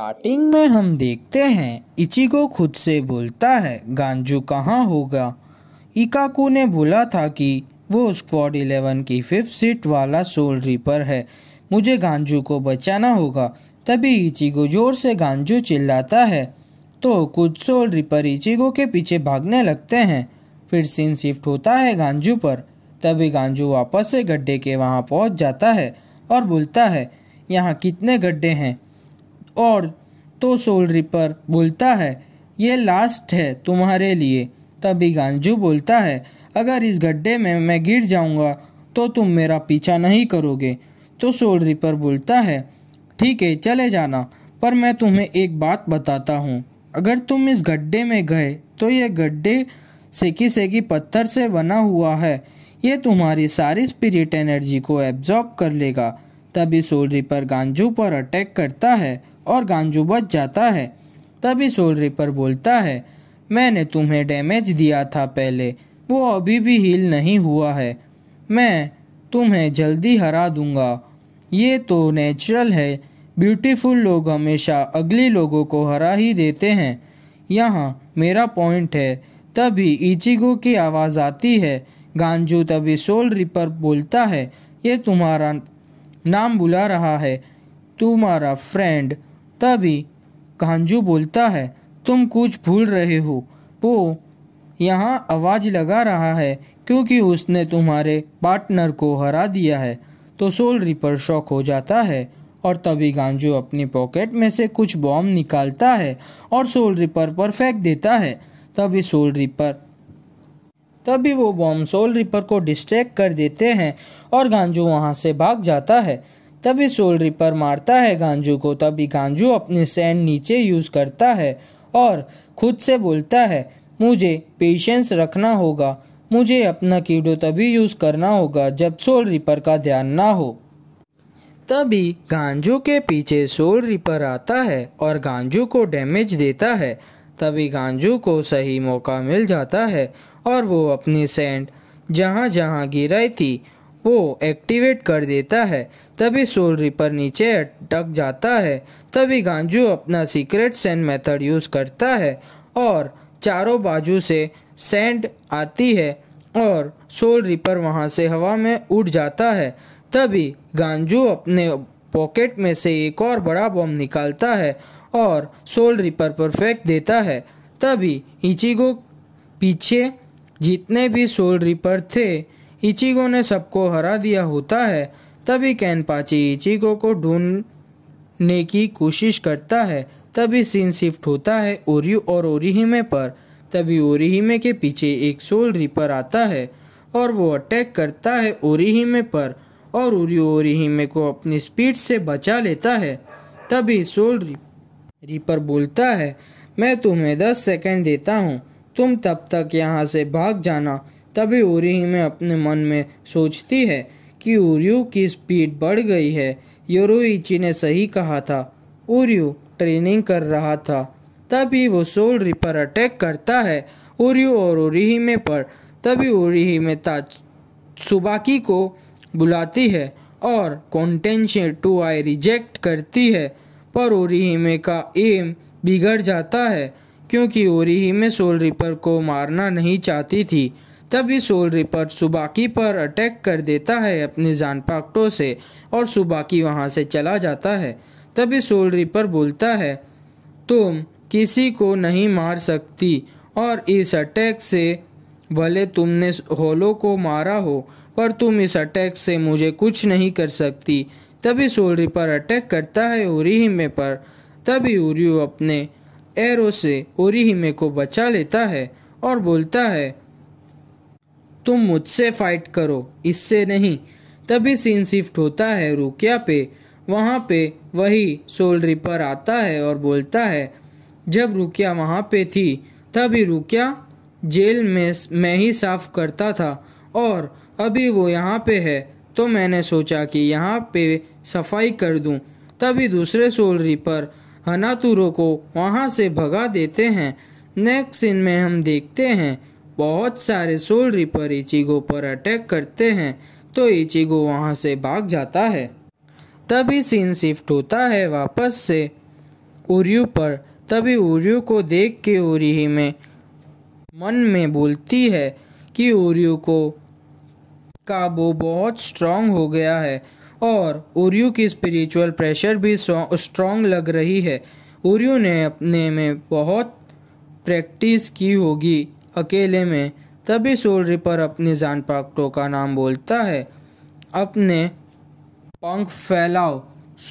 starting में हम देखते हैं इचिगो खुद से बोलता है गांजू कहाँ होगा इकाकू ने बोला था कि वो स्क्वाड इलेवन की फिफ्थ सीट वाला सोल रीपर है मुझे गांजू को बचाना होगा तभी इचिगो जोर से गांजू चिल्लाता है तो कुछ सोल रीपर इचिगो के पीछे भागने लगते हैं फिर सीन शिफ्ट होता है गांजू पर तभी गांजू वापस से गड्ढे के वहाँ पहुँच जाता है और बोलता है यहाँ कितने गड्ढे हैं और तो सोल रिपर बोलता है ये लास्ट है तुम्हारे लिए तभी गांजू बोलता है अगर इस गड्ढे में मैं गिर जाऊंगा तो तुम मेरा पीछा नहीं करोगे तो सोल रिपर बोलता है ठीक है चले जाना पर मैं तुम्हें एक बात बताता हूँ अगर तुम इस गड्ढे में गए तो ये गड्ढे सेकी सेकी पत्थर से बना हुआ है ये तुम्हारी सारी स्पिरिट एनर्जी को एब्जॉर्ब कर लेगा तभी सोल रिपर गांजू पर अटैक करता है और गांजू बच जाता है तभी सोल रिपर बोलता है मैंने तुम्हें डैमेज दिया था पहले वो अभी भी हील नहीं हुआ है मैं तुम्हें जल्दी हरा दूंगा ये तो नेचुरल है ब्यूटीफुल लोग हमेशा अगले लोगों को हरा ही देते हैं यहाँ मेरा पॉइंट है तभी इचिगो की आवाज़ आती है गांजू तभी सोल रिपर बोलता है ये तुम्हारा नाम बुला रहा है तुम्हारा फ्रेंड तभी कांजू बोलता है तुम कुछ भूल रहे हो वो यहाँ आवाज़ लगा रहा है क्योंकि उसने तुम्हारे पार्टनर को हरा दिया है तो सोल रिपर शॉक हो जाता है और तभी गांजू अपनी पॉकेट में से कुछ बॉम्ब निकालता है और सोल रिपर पर फेंक देता है तभी सोल रिपर तभी वो बॉम्ब सोल रिपर को डिस्ट्रैक्ट कर देते हैं और गांजू वहाँ से भाग जाता है तभी सोल रिपर मारता है गांजू को तभी गांजू अपने सैंड नीचे यूज़ करता है और खुद से बोलता है मुझे पेशेंस रखना होगा मुझे अपना कीडो तभी यूज़ करना होगा जब सोल रिपर का ध्यान ना हो तभी गांजू के पीछे सोल रिपर आता है और गांजू को डैमेज देता है तभी गांजू को सही मौका मिल जाता है और वो अपनी सेंड जहाँ जहाँ गिराई थी वो एक्टिवेट कर देता है तभी सोल रिपर नीचे अटक जाता है तभी गांजू अपना सीक्रेट सेंड मेथड यूज़ करता है और चारों बाजू से सेंड आती है और सोल रिपर वहाँ से हवा में उड़ जाता है तभी गांजू अपने पॉकेट में से एक और बड़ा बम निकालता है और सोल रिपर पर फेंक देता है तभी इचिगो पीछे जितने भी सोल रिपर थे इचिगो ने सबको हरा दिया होता है तभी कैनपाची इचिगो को ढूंढने की कोशिश करता है तभी सीन शिफ्ट होता है ओरियो और ओरिहिमे पर तभी ओरिहिमे के पीछे एक सोल रिपर आता है और वो अटैक करता है ओरिहिमे पर और ओरियो ओरिहिमे को अपनी स्पीड से बचा लेता है तभी सोल रिपर बोलता है मैं तुम्हें दस सेकंड देता हूँ तुम तब तक यहाँ से भाग जाना तभी उरी में अपने मन में सोचती है कि उर्यू की स्पीड बढ़ गई है योरुइची ने सही कहा था उर्यू ट्रेनिंग कर रहा था तभी वो सोल पर अटैक करता है उर्यू और में पर तभी में ताज सुबाकी को बुलाती है और कॉन्टेंशन टू आई रिजेक्ट करती है पर में का एम बिगड़ जाता है क्योंकि ओरिही में सोल रिपर को मारना नहीं चाहती थी तभी सोल रिपर सुबाकी पर अटैक कर देता है अपने पाकटों से और सुबाकी वहाँ से चला जाता है तभी सोल रिपर बोलता है तुम किसी को नहीं मार सकती और इस अटैक से भले तुमने होलो को मारा हो पर तुम इस अटैक से मुझे कुछ नहीं कर सकती तभी सोल रिपर अटैक करता है में पर तभी उर्यू अपने एरो से ओरिहिमे को बचा लेता है और बोलता है तुम मुझसे फाइट करो इससे नहीं तभी सीन शिफ्ट होता है रुकिया पे वहाँ पे वही सोल रिपर आता है और बोलता है जब रुकिया वहाँ पे थी तभी रुकिया जेल में मैं ही साफ करता था और अभी वो यहाँ पे है तो मैंने सोचा कि यहाँ पे सफाई कर दूँ तभी दूसरे सोल रिपर हनातुरों को वहाँ से भगा देते हैं नेक्स्ट सीन में हम देखते हैं बहुत सारे सोल रिपर इचिगो पर अटैक करते हैं तो इचिगो वहाँ से भाग जाता है तभी सीन शिफ्ट होता है वापस से उर्यू पर तभी उर्यू को देख के उरी में मन में बोलती है कि उर्यू को काबू बहुत स्ट्रांग हो गया है और ओरियो की स्पिरिचुअल प्रेशर भी स्ट्रॉन्ग लग रही है ओरियो ने अपने में बहुत प्रैक्टिस की होगी अकेले में तभी सोल पर अपने जान पाकटो का नाम बोलता है अपने पंख फैलाओ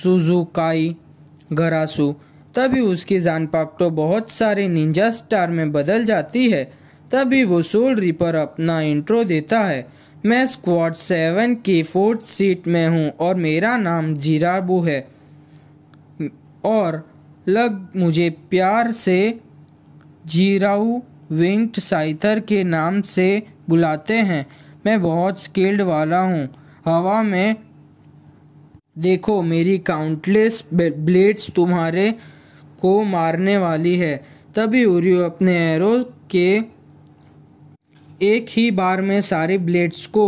सुजुकाई घरासू तभी उसकी जान पाकटो बहुत सारे निंजा स्टार में बदल जाती है तभी वो सोल रिपर अपना इंट्रो देता है मैं स्क्वाड सेवन की फोर्थ सीट में हूँ और मेरा नाम जीराबू है और लग मुझे प्यार से जीराऊ विंक्ट साइथर के नाम से बुलाते हैं मैं बहुत स्किल्ड वाला हूँ हवा में देखो मेरी काउंटलेस ब्लेड्स तुम्हारे को मारने वाली है तभी उरियो अपने एरो के एक ही बार में सारे ब्लेड्स को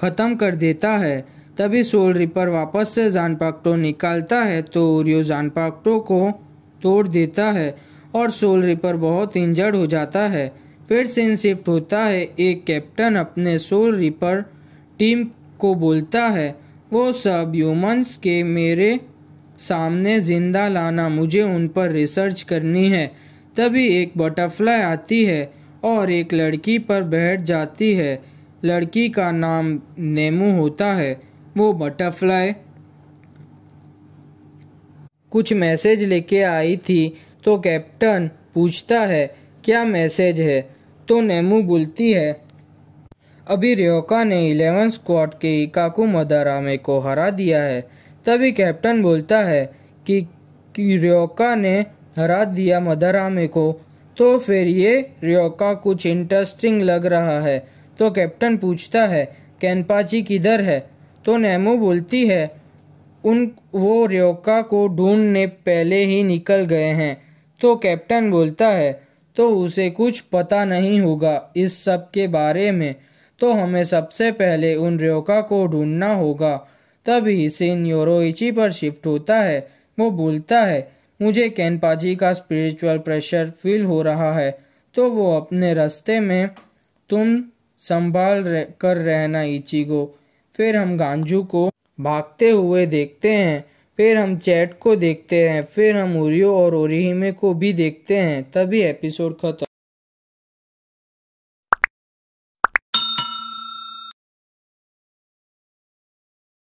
ख़त्म कर देता है तभी सोल रिपर वापस से जानपाक्टो निकालता है तो ओरियो जानपाक्टो को तोड़ देता है और सोल रिपर बहुत इंजर्ड हो जाता है फिर सीन शिफ्ट होता है एक कैप्टन अपने सोल रिपर टीम को बोलता है वो सब ह्यूमंस के मेरे सामने ज़िंदा लाना मुझे उन पर रिसर्च करनी है तभी एक बटरफ्लाई आती है और एक लड़की पर बैठ जाती है लड़की का नाम नेमू होता है वो बटरफ्लाई कुछ मैसेज लेके आई थी तो कैप्टन पूछता है क्या मैसेज है तो नेमू बोलती है अभी रियोका ने इलेवन स्क्वाड के इकाकू मदारामे को हरा दिया है तभी कैप्टन बोलता है कि, कि रियोका ने हरा दिया मदारामे को तो फिर ये रियोका कुछ इंटरेस्टिंग लग रहा है तो कैप्टन पूछता है कैनपाची किधर है तो नेमो बोलती है उन वो रियोका को ढूंढने पहले ही निकल गए हैं तो कैप्टन बोलता है तो उसे कुछ पता नहीं होगा इस सब के बारे में तो हमें सबसे पहले उन रियोका को ढूंढना होगा तभी सीन योरोइची पर शिफ्ट होता है वो बोलता है मुझे कैनपाजी का स्पिरिचुअल प्रेशर फील हो रहा है तो वो अपने रास्ते में तुम संभाल रह, कर रहना को फिर हम गांजू को भागते हुए देखते हैं फिर हम चैट को देखते हैं फिर हम उरियो और ओरिहिमे को भी देखते हैं तभी एपिसोड खत्म